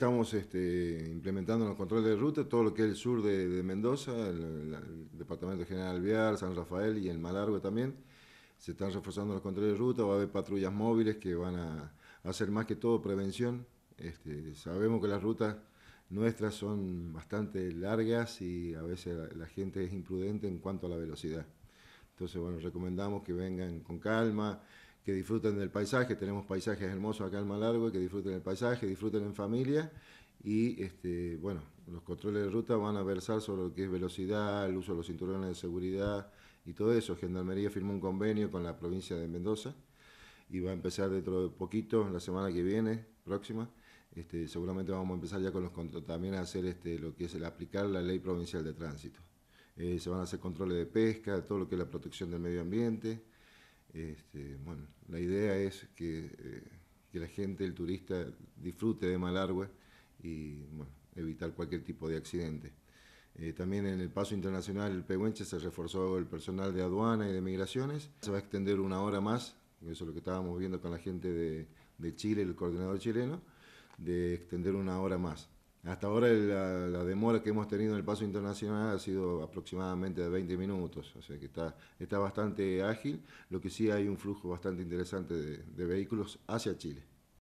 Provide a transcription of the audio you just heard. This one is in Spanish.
Estamos este, implementando los controles de ruta, todo lo que es el sur de, Mendoza, el, Departamento General Alvear, San Rafael y el Malargo también. Se están reforzando los controles de ruta, va a haber patrullas móviles que van a, hacer más que todo prevención. Este, sabemos que las rutas nuestras son bastante largas y a veces la, la, gente es imprudente en cuanto a la velocidad. Entonces, bueno, recomendamos que vengan con calma, que disfruten del paisaje, tenemos paisajes hermosos acá en Malargue, que disfruten del paisaje, disfruten en familia y este, bueno, los controles de ruta van a versar sobre lo que es velocidad, el uso de los cinturones de seguridad y todo eso. Gendarmería firmó un convenio con la provincia de Mendoza y va a empezar dentro de poquito, la semana que viene, próxima. Este, seguramente vamos a empezar ya con los controles, también a hacer este, lo que es el aplicar la ley provincial de tránsito. Eh, se van a hacer controles de pesca, todo lo que es la protección del medio ambiente. Este, bueno, la idea es eh, que, la gente, el turista, disfrute de Malargue y evitar cualquier tipo de accidente. Eh, también en el paso internacional el Pehuenche se reforzó el personal de aduana y de migraciones. Se va a extender una hora más, eso es lo que estábamos viendo con la gente de Chile, el coordinador chileno, de extender una hora más. Hasta ahora la, demora que hemos tenido en el paso internacional ha sido aproximadamente de 20 minutos, o sea que está, bastante ágil, lo que sí hay un flujo bastante interesante de vehículos hacia Chile.